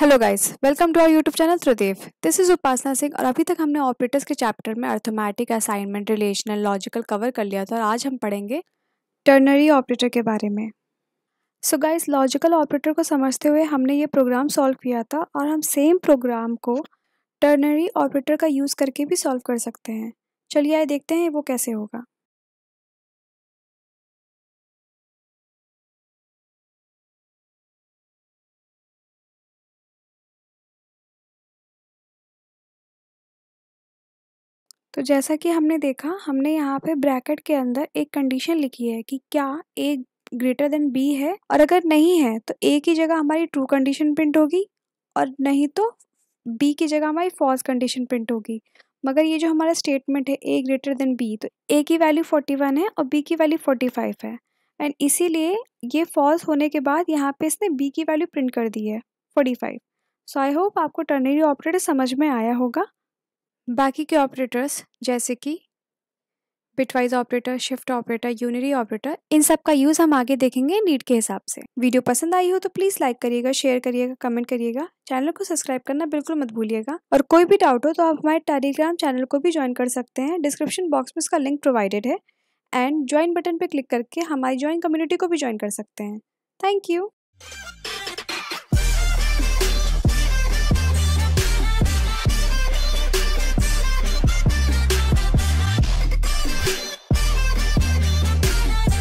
hello guys welcome to our YouTube channel Tridev this is Upasana Singh और अभी तक हमने ऑपरेटर्स के चैप्टर में arithmetic assignment relational logical cover कर लिया था और आज हम पढ़ेंगे टर्नरी ऑपरेटर के बारे में सो गाइस लॉजिकल ऑपरेटर को समझते हुए हमने ये प्रोग्राम सॉल्व किया था और हम सेम प्रोग्राम को टर्नरी ऑपरेटर का यूज़ करके भी सॉल्व कर सकते हैं चलिए आए देखते हैं वो कैसे होगा तो जैसा कि हमने देखा हमने यहाँ पे ब्रैकेट के अंदर एक कंडीशन लिखी है कि क्या ए ग्रेटर देन बी है और अगर नहीं है तो ए की जगह हमारी ट्रू कंडीशन प्रिंट होगी और नहीं तो बी की जगह हमारी फॉल्स कंडीशन प्रिंट होगी मगर ये जो हमारा स्टेटमेंट है ए ग्रेटर देन बी तो ए की वैल्यू फोर्टी वन है और बी की वैल्यू फोर्टी फाइव है एंड इसीलिए ये फॉल्स होने के बाद यहाँ पे इसने बी की वैल्यू प्रिंट कर दी है forty five so I hope आपको टर्नरी ऑपरेटर समझ में आया होगा बाकी के ऑपरेटर्स जैसे कि bitwise operator shift operator unary operator इन सब का यूज़ हम आगे देखेंगे नीड के हिसाब से वीडियो पसंद आई हो तो प्लीज़ लाइक करिएगा शेयर करिएगा कमेंट करिएगा चैनल को सब्सक्राइब करना बिल्कुल मत भूलिएगा और कोई भी डाउट हो तो आप हमारे टेलीग्राम चैनल को भी ज्वाइन कर सकते हैं डिस्क्रिप्शन बॉक्स में उसका लिंक प्रोवाइडेड है एंड ज्वाइन बटन पर क्लिक करके हमारी ज्वाइन कम्युनिटी को भी ज्वाइन कर सकते हैं थैंक यू